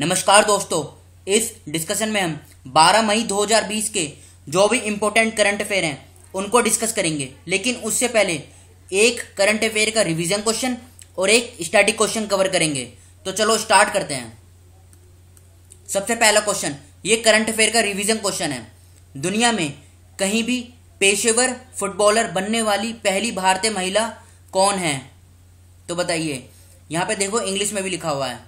नमस्कार दोस्तों इस डिस्कशन में हम 12 मई 2020 के जो भी इम्पोर्टेंट करंट अफेयर हैं उनको डिस्कस करेंगे लेकिन उससे पहले एक करंट अफेयर का रिवीजन क्वेश्चन और एक स्टैटिक क्वेश्चन कवर करेंगे तो चलो स्टार्ट करते हैं सबसे पहला क्वेश्चन ये करंट अफेयर का रिवीजन क्वेश्चन है दुनिया में कहीं भी पेशेवर फुटबॉलर बनने वाली पहली भारतीय महिला कौन है तो बताइए यहाँ पे देखो इंग्लिश में भी लिखा हुआ है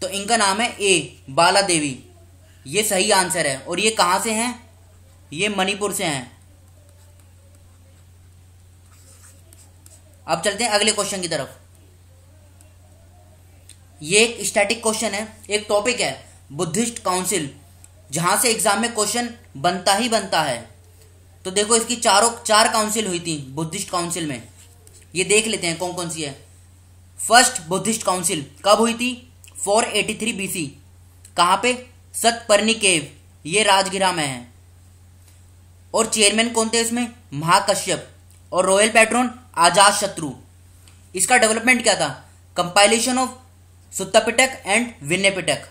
तो इनका नाम है ए बाला देवी ये सही आंसर है और ये कहाँ से हैं ये मणिपुर से हैं अब चलते हैं अगले क्वेश्चन की तरफ ये एक स्टैटिक क्वेश्चन है एक टॉपिक है बुद्धिस्ट काउंसिल जहां से एग्जाम में क्वेश्चन बनता ही बनता है तो देखो इसकी चारों चार काउंसिल हुई थी बुद्धिस्ट काउंसिल में ये देख लेते हैं कौन कौन सी है फर्स्ट बुद्धिस्ट काउंसिल कब हुई थी 483 सी कहाँ पे सतपर्णी केव ये राजगिरा में है और चेयरमैन कौन थे इसमें महाकश्यप और रॉयल पैट्रोन आजाद शत्रु इसका डेवलपमेंट क्या था compilation of Suttapitaka and Vinayapitaka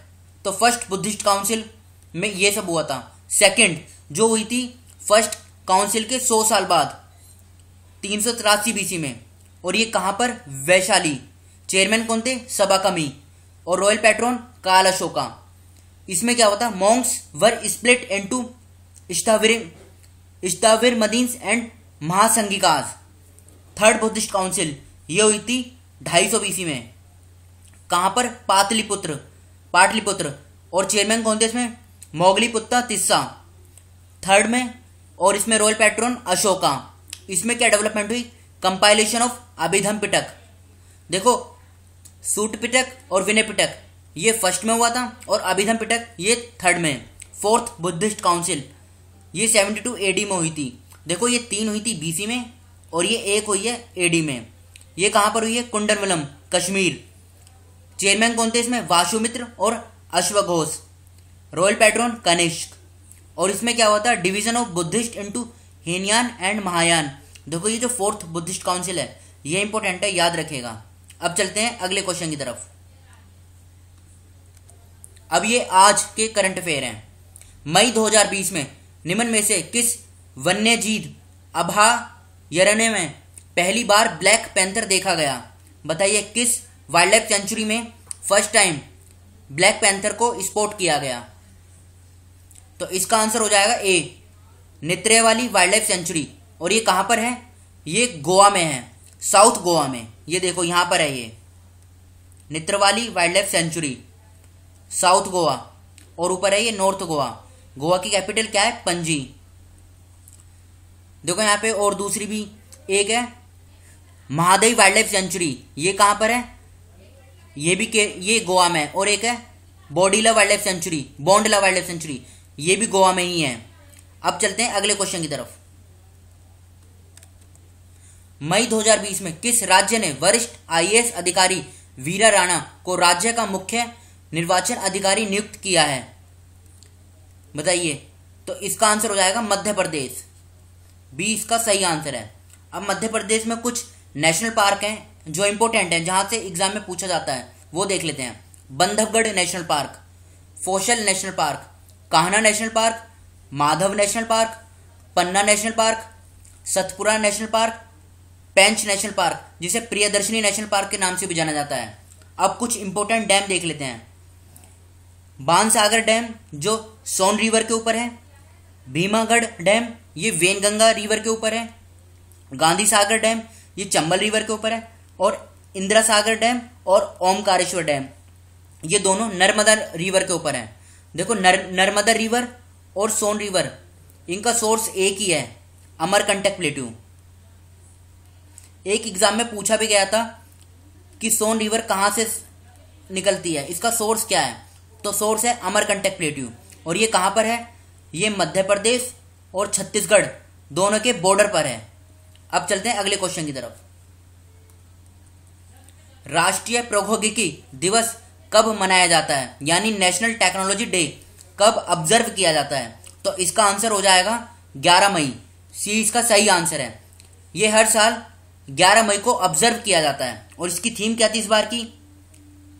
तो फर्स्ट बुद्धिस्ट काउंसिल में ये सब हुआ था सेकंड जो हुई थी फर्स्ट काउंसिल के 100 साल बाद तीन सौ बीसी में और ये कहाँ पर वैशाली चेयरमैन कौन थे सभा कमी और रॉयल पेट्रोन काल अशोका इसमें क्या होता monks were split into Sthavira Sthavira मदीन्स and Mahasanghikas third Buddhist council ये हुई थी ढाई सौ बीसी में कहाँ पर पाटलिपुत्र पाटलिपुत्र और चेयरमैन कौन थे इसमें मोगलीपुत्ता तिस्सा थर्ड में और इसमें रॉयल पेट्रोन अशोका इसमें क्या डेवलपमेंट हुई कंपाइलेशन ऑफ अभिधम पिटक देखो सूट पिटक और विनय पिटक ये फर्स्ट में हुआ था और अभिधम पिटक ये थर्ड में फोर्थ बुद्धिस्ट काउंसिल ये सेवेंटी टू एडी में हुई थी देखो ये तीन हुई थी बीसी में और ये एक हुई है एडी में ये कहाँ पर हुई है कुंडनवलम कश्मीर चेयरमैन कौन थे इसमें वासुमित्र और अश्वघोष रॉयल पैट्रोन कनिष्क और इसमें क्या हुआ था division of Buddhist into Hinayana and Mahayana देखो ये जो फोर्थ बुद्धिस्ट काउंसिल है ये इंपॉर्टेंट है याद रखेगा अब चलते हैं अगले क्वेश्चन की तरफ अब ये आज के करंट अफेयर हैं मई 2020 में निम्न में से किस वन्य जीव अभयारण्य में पहली बार ब्लैक पैंथर देखा गया बताइए किस वाइल्ड लाइफ सेंचुरी में फर्स्ट टाइम ब्लैक पैंथर को स्पोर्ट किया गया तो इसका आंसर हो जाएगा ए नित्रे वाली वाइल्ड लाइफ सेंचुरी और ये कहां पर है ये गोवा में है साउथ गोवा में ये देखो यहां पर है ये Netravali wildlife sanctuary south Goa और ऊपर है ये नॉर्थ गोवा गोवा की कैपिटल क्या है पंजी देखो यहां पे और दूसरी भी एक है महादेव वाइल्ड लाइफ सेंचुरी ये कहां पर है ये भी के ये गोवा में और एक है Bondla wildlife sanctuary Bondla wildlife sanctuary ये भी गोवा में ही है अब चलते हैं अगले क्वेश्चन की तरफ मई 2020 में किस राज्य ने वरिष्ठ आईएएस अधिकारी वीरा राणा को राज्य का मुख्य निर्वाचन अधिकारी नियुक्त किया है बताइए तो इसका आंसर हो जाएगा मध्य प्रदेश बी इसका सही आंसर है अब मध्य प्रदेश में कुछ नेशनल पार्क हैं जो इंपॉर्टेंट हैं जहां से एग्जाम में पूछा जाता है वो देख लेते हैं Bandhavgarh national park Fossil national park Kanha national park Madhav national park Panna national park Satpura national park Pench national park जिसे प्रियदर्शनी नेशनल पार्क के नाम से भी जाना जाता है अब कुछ इंपॉर्टेंट डैम देख लेते हैं बान सागर डैम जो सोन रिवर के ऊपर है भीमागढ़ डैम ये वेनगंगा रिवर के ऊपर है गांधी सागर डैम ये चंबल रिवर के ऊपर है और इंदिरा सागर डैम और ओमकारेश्वर डैम ये दोनों नर्मदा रिवर के ऊपर हैं देखो नर, नर्मदा रिवर और सोन रिवर इनका सोर्स एक ही है अमरकंटक प्लेट्यू एक एग्जाम में पूछा भी गया था कि सोन रिवर कहाँ से निकलती है इसका सोर्स क्या है तो सोर्स है अमरकंटक प्लेट्यू और ये कहाँ पर है ये मध्य प्रदेश और छत्तीसगढ़ दोनों के बॉर्डर पर है अब चलते हैं अगले क्वेश्चन की तरफ राष्ट्रीय प्रौद्योगिकी दिवस कब मनाया जाता है यानी नेशनल टेक्नोलॉजी डे कब ऑब्जर्व किया जाता है तो इसका आंसर हो जाएगा 11 मई सी इसका सही आंसर है ये हर साल ग्यारह मई को ऑब्जर्व किया जाता है और इसकी थीम क्या थी इस बार की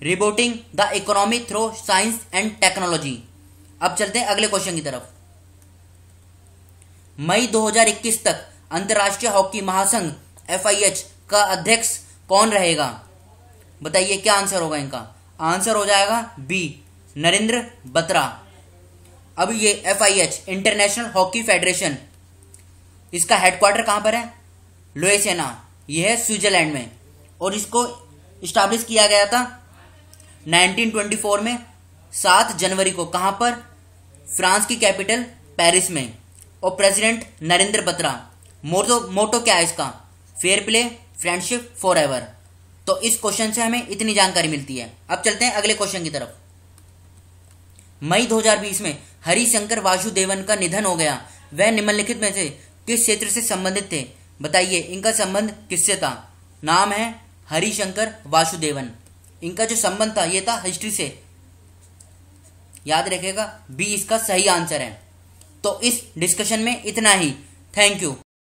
rebooting the economy through science and technology अब चलते हैं अगले क्वेश्चन की तरफ मई 2021 तक अंतर्राष्ट्रीय हॉकी महासंघ एफ का अध्यक्ष कौन रहेगा बताइए क्या आंसर होगा इनका आंसर हो जाएगा बी नरेंद्र बत्रा अब ये एफ इंटरनेशनल हॉकी फेडरेशन इसका हेडक्वार्टर कहां पर है लोएसेना यह है स्विट्जरलैंड में और इसको इस्टाब्लिश किया गया था 1924 में 7 जनवरी को कहाँ पर फ्रांस की कैपिटल पेरिस में और president Narendra Batra motto motto क्या है इसका fair play friendship forever तो इस क्वेश्चन से हमें इतनी जानकारी मिलती है अब चलते हैं अगले क्वेश्चन की तरफ मई 2020 में हरिशंकर वासुदेवन का निधन हो गया वह निम्नलिखित में से किस क्षेत्र से संबंधित थे बताइए इनका संबंध किससे था नाम है हरिशंकर वासुदेवन इनका जो संबंध था यह था हिस्ट्री से याद रखेगा बी इसका सही आंसर है तो इस डिस्कशन में इतना ही थैंक यू